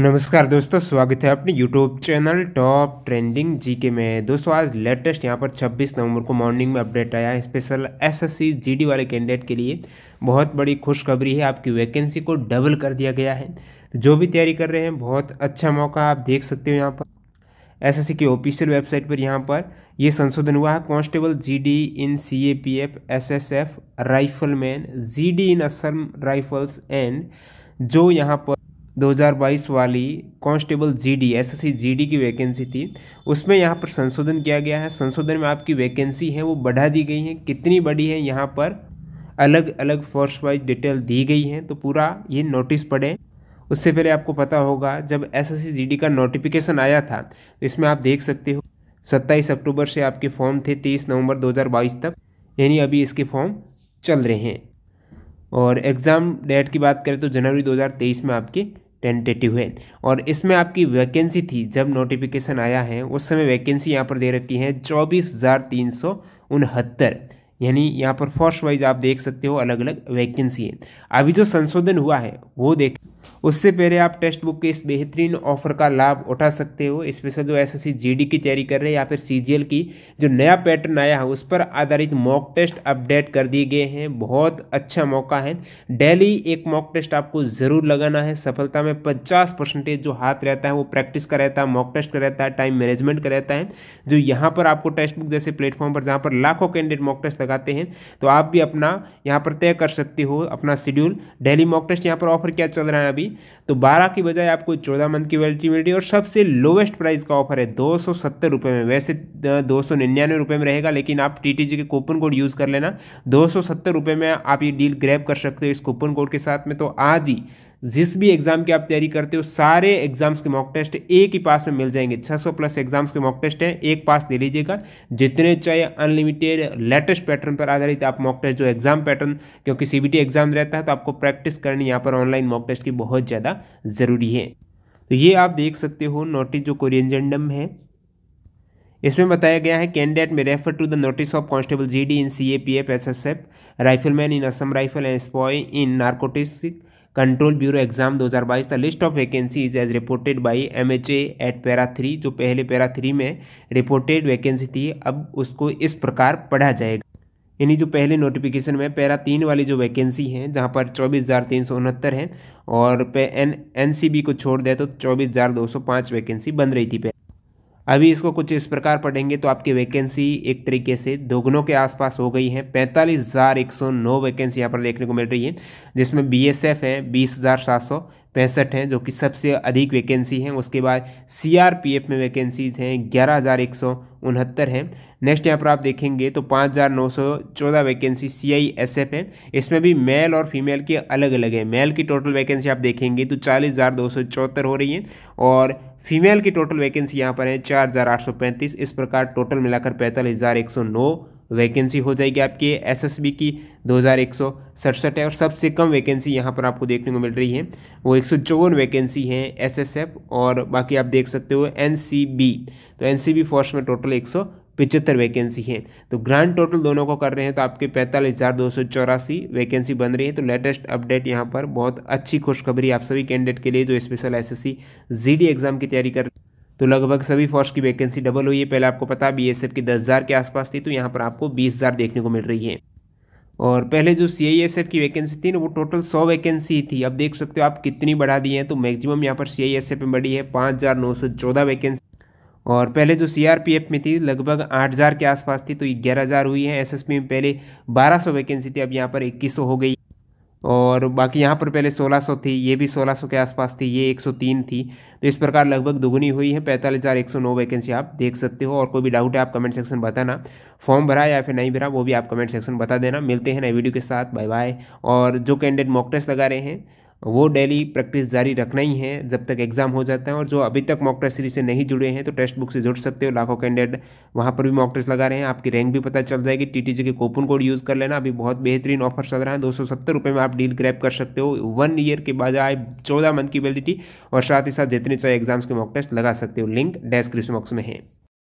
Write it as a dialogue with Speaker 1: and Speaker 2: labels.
Speaker 1: नमस्कार दोस्तों स्वागत है अपने YouTube channel top trending GK में दोस्तों आज लेटेस्ट यहाँ पर 26 नवंबर को मॉर्निंग में अपडेट आया है स्पेशल एसएससी जीडी वाले कैंडिडेट के लिए बहुत बड़ी खुशखबरी है आपकी वैकेंसी को डबल कर दिया गया है जो भी तैयारी कर रहे हैं बहुत अच्छा मौका आप देख सकते हो यहाँ पर एस की ऑफिशियल वेबसाइट पर यहाँ पर ये संशोधन हुआ है constable G in C A P F S S F rifleman in Assam Rifles and जो यहाँ पर 2022 वाली कांस्टेबल जीडी एसएससी जीडी की वैकेंसी थी उसमें यहाँ पर संशोधन किया गया है संशोधन में आपकी वैकेंसी है वो बढ़ा दी गई है कितनी बड़ी है यहाँ पर अलग अलग फोर्स वाइज डिटेल दी गई है तो पूरा ये नोटिस पड़े उससे पहले आपको पता होगा जब एसएससी जीडी का नोटिफिकेशन आया था तो इसमें आप देख सकते हो 27 अक्टूबर से आपके फॉर्म थे 23 नवंबर 2022 तक यानी अभी इसके फॉर्म चल रहे हैं और एग्ज़ाम डेट की बात करें तो जनवरी 2023 में आपके टेंटेटिव है और इसमें आपकी वैकेंसी थी जब नोटिफिकेशन आया है उस समय वैकेंसी यहाँ पर दे रखी है चौबीस हज़ार तीन सौ उनहत्तर यानी यहाँ पर फर्स्ट वाइज आप देख सकते हो अलग अलग वैकेंसी है अभी जो संशोधन हुआ है वो देख उससे पहले आप टेक्स्ट बुक के इस बेहतरीन ऑफर का लाभ उठा सकते हो स्पेशल जो एस एस जीडी की तैयारी कर रहे हैं या फिर सीजीएल की जो नया पैटर्न आया है उस पर आधारित मॉक टेस्ट अपडेट कर दिए गए हैं बहुत अच्छा मौका है डेली एक मॉक टेस्ट आपको ज़रूर लगाना है सफलता में पचास परसेंटेज जो हाथ रहता है वो प्रैक्टिस का रहता है मॉक टेस्ट का रहता है टाइम मैनेजमेंट का रहता है जो यहाँ पर आपको टेक्स्ट बुक जैसे प्लेटफॉर्म पर जहाँ पर लाखों कैंडिडेट मॉक टेस्ट लगाते हैं तो आप भी अपना यहाँ पर तय कर सकते हो अपना शेड्यूल डेली मॉक टेस्ट यहाँ पर ऑफर क्या चल रहा है अभी तो बारह की बजाय आपको चौदह मंथ की वैलिडिटी मिल रही है और सबसे लोवेस्ट प्राइस का ऑफर है दो सौ सत्तर में वैसे दो सौ निन्यानवे में रहेगा लेकिन आप टी के कूपन कोड यूज़ कर लेना दो सौ सत्तर में आप ये डील ग्रैप कर सकते हो इस कूपन कोड के साथ में तो आज ही जिस भी एग्ज़ाम की आप तैयारी करते हो सारे एग्जाम्स के मॉक टेस्ट एक ही पास में मिल जाएंगे 600 प्लस एग्जाम्स के मॉक टेस्ट हैं एक पास दे लीजिएगा जितने चाहे अनलिमिटेड लेटेस्ट पैटर्न पर आधारित आप मॉक टेस्ट जो एग्ज़ाम पैटर्न क्योंकि सीबीटी एग्ज़ाम रहता है तो आपको प्रैक्टिस करनी यहाँ पर ऑनलाइन मॉक टेस्ट की बहुत ज़्यादा ज़रूरी है तो ये आप देख सकते हो नोटिस जो जेंडम है इसमें बताया गया है कैंडिडेट में refer to the notice of constable GD in CAPF SSF rifleman in Assam Rifle and sepoy in Narcotics Control Bureau exam 2022 the list of vacancies as reported M H at para three जो पहले para three में reported vacancy थी अब उसको इस प्रकार पढ़ा जाएगा यानी जो पहले नोटिफिकेशन में पैरा तीन वाली जो वैकेंसी हैं जहाँ पर चौबीस हज़ार तीन सौ उनहत्तर है और एन एन सी बी को छोड़ दें तो चौबीस हज़ार दो सौ पाँच वैकेंसी बन रही थी अभी इसको कुछ इस प्रकार पढ़ेंगे तो आपकी वैकेंसी एक तरीके से दोगुनों के आसपास हो गई है पैंतालीस हज़ार एक सौ नौ वैकेंसी यहाँ पर देखने को मिल रही है जिसमें बीएसएफ है बीस हज़ार सात सौ पैंसठ हैं जो कि सबसे अधिक वैकेंसी हैं उसके बाद सीआरपीएफ में वैकेंसीज़ हैं ग्यारह हज़ार एक सौ उनहत्तर हैं नेक्स्ट यहाँ पर आप देखेंगे तो पाँच हज़ार नौ सौ चौदह vacancy C I S F है इसमें भी मेल और फीमेल के अलग अलग हैं मेल की टोटल वैकेंसी आप देखेंगे तो चालीस हज़ार दो सौ चौहत्तर हो रही है और फीमेल की टोटल वैकेंसी यहाँ पर है चार हज़ार आठ सौ पैंतीस इस प्रकार टोटल मिलाकर पैंतालीस हज़ार एक सौ नौ वैकेंसी हो जाएगी आपकी एसएसबी की दो हज़ार एक सौ सड़सठ है और सबसे कम वैकेंसी यहाँ पर आपको देखने को मिल रही है वो एक सौ चौवन वैकेंसी हैं एसएसएफ और बाकी आप देख सकते हो एनसीबी तो एनसीबी फोर्स में टोटल एक सौ पिचहत्तर वैकेंसी हैं तो ग्रांड टोटल दोनों को कर रहे हैं तो आपके पैंतालीस हज़ार दो सौ चौरासी वैकेंसी बन रही है तो लेटेस्ट अपडेट यहाँ पर बहुत अच्छी खुशखबरी आप सभी कैंडिडेट के लिए जो special S S C exam की तैयारी कर तो लगभग सभी फोर्स की वैकेंसी डबल हुई है पहले आपको पता बी एस एफ की दस हज़ार के आसपास थी तो यहाँ पर आपको बीस हज़ार देखने को मिल रही है और पहले जो सी आई एस एफ की वैकेंसी थी ना वो टोटल सौ वैकेंसी थी अब देख सकते हो आप कितनी बढ़ा दी है तो मैक्सिमम यहाँ पर सी आई एस एफ में बढ़ी है पाँच हज़ार नौ सौ चौदह वैकेंसी और पहले जो तो सीआरपीएफ में थी लगभग 8000 के आसपास थी तो 11000 हुई है एसएसपी में पहले 1200 वैकेंसी थी अब यहाँ पर 2100 हो गई और बाकी यहाँ पर पहले 1600 थी ये भी 1600 के आसपास थी ये 103 थी तो इस प्रकार लगभग दुगुनी हुई है पैंतालीस हज़ार एक सौ नौ वैकेंसी आप देख सकते हो और कोई भी डाउट है आप कमेंट सेक्शन बताना फॉर्म भरा या फिर नहीं भरा वो भी आप कमेंट सेक्शन बता देना मिलते हैं नए वीडियो के साथ बाय बाय और जो कैंडिडेट मॉक टेस्ट लगा रहे हैं वो डेली प्रैक्टिस जारी रखना ही है जब तक एग्ज़ाम हो जाता है और जो अभी तक मॉक टेस्ट सीरीज से नहीं जुड़े हैं तो टेक्स्ट बुक से जुड़ सकते हो लाखों कैंडिडेट वहाँ पर भी मॉक टेस्ट लगा रहे हैं आपकी रैंक भी पता चल जाएगी टी के कोपन कोड यूज़ कर लेना अभी बहुत बेहतरीन ऑफर चल रहा है दो रुपये में आप डील ग्रैप कर सकते हो वन ईयर के बाद आए चौदह मंथ की वैलिडिटी और साथ ही साथ जितने चाहे एग्जाम्स के मॉक टेस्ट लगा सकते हो लिंक डेस्क्रिप्शन बॉक्स में है